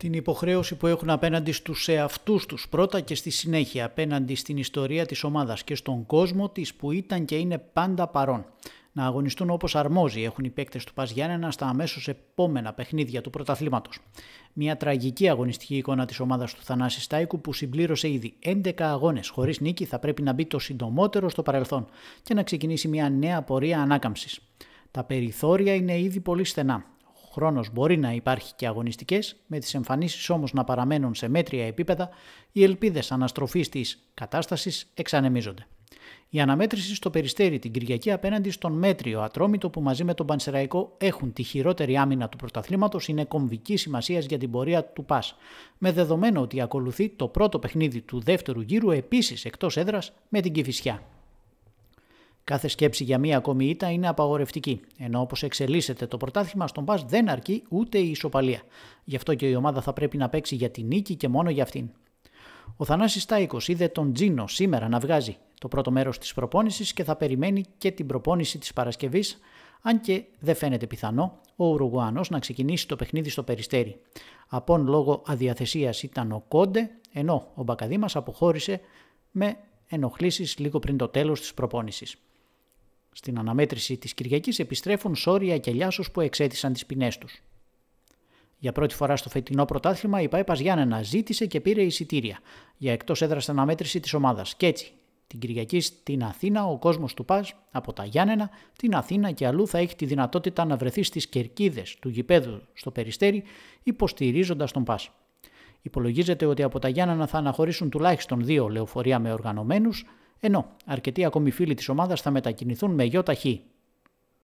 την υποχρέωση που έχουν απέναντι στους εαυτούς τους πρώτα και στη συνέχεια απέναντι στην ιστορία της ομάδας και στον κόσμο της που ήταν και είναι πάντα παρόν. Να αγωνιστούν όπως αρμόζει έχουν οι παίκτες του Πας Γιάννενα στα αμέσως επόμενα παιχνίδια του πρωταθλήματος. Μια τραγική αγωνιστική εικόνα της ομάδας του Θανάση Στάικου που συμπλήρωσε ήδη 11 αγώνες χωρίς νίκη θα πρέπει να μπει το συντομότερο στο παρελθόν και να ξεκινήσει μια νέα πορεία ανάκαμψης. Τα περιθώρια είναι ήδη πολύ στενά χρόνος μπορεί να υπάρχει και αγωνιστικές, με τις εμφανίσεις όμως να παραμένουν σε μέτρια επίπεδα, οι ελπίδες αναστροφής της κατάστασης εξανεμίζονται. Η αναμέτρηση στο Περιστέρι την Κυριακή απέναντι στον μέτριο Ατρόμητο που μαζί με τον Πανσεραϊκό έχουν τη χειρότερη άμυνα του πρωταθλήματος είναι κομβική σημασίας για την πορεία του ΠΑΣ. Με δεδομένο ότι ακολουθεί το πρώτο παιχνίδι του δεύτερου γύρου επίσης εκτός έδρας με την Κυφυσιά. Κάθε σκέψη για μία ακόμη ήττα είναι απαγορευτική, ενώ όπως εξελίσσεται το πρωτάθλημα στον Πα δεν αρκεί ούτε η ισοπαλία. Γι' αυτό και η ομάδα θα πρέπει να παίξει για τη νίκη και μόνο για αυτήν. Ο Θανάσης Τάικος είδε τον Τζίνο σήμερα να βγάζει το πρώτο μέρος της προπόνησης και θα περιμένει και την προπόνηση της παρασκευής, αν και δεν φαίνεται πιθανό ο Ουρουγουάνο να ξεκινήσει το παιχνίδι στο Περιστέρι. Απόν λόγω αδιαθεσίας ήταν ο Κόντε, ενώ ο μα αποχώρησε με ενοχλήσεις λίγο πριν το τέλος της προπόνησης. Στην αναμέτρηση της Κυριακής επιστρέφουν Σόρια και Λιάσος που εξέτησαν τις ποινές τους. Για πρώτη φορά στο φετινό πρωτάθλημα η Πάη Παζιάννενα ζήτησε και πήρε εισιτήρια για έδρα στην αναμέτρηση της ομάδας. και έτσι την Κυριακή στην Αθήνα ο κόσμος του ΠΑΣ από τα Γιάννενα, την Αθήνα και αλλού θα έχει τη δυνατότητα να βρεθεί στις κερκίδες του γηπέδου στο Περιστέρι υποστηρίζοντας τον ΠΑΣ. Υπολογίζεται ότι από τα Γιάννενα θα αναχωρήσουν τουλάχιστον δύο λεωφορεία με οργανωμένους ενώ αρκετοί ακόμη φίλοι της ομάδας θα μετακινηθούν με ταχύ.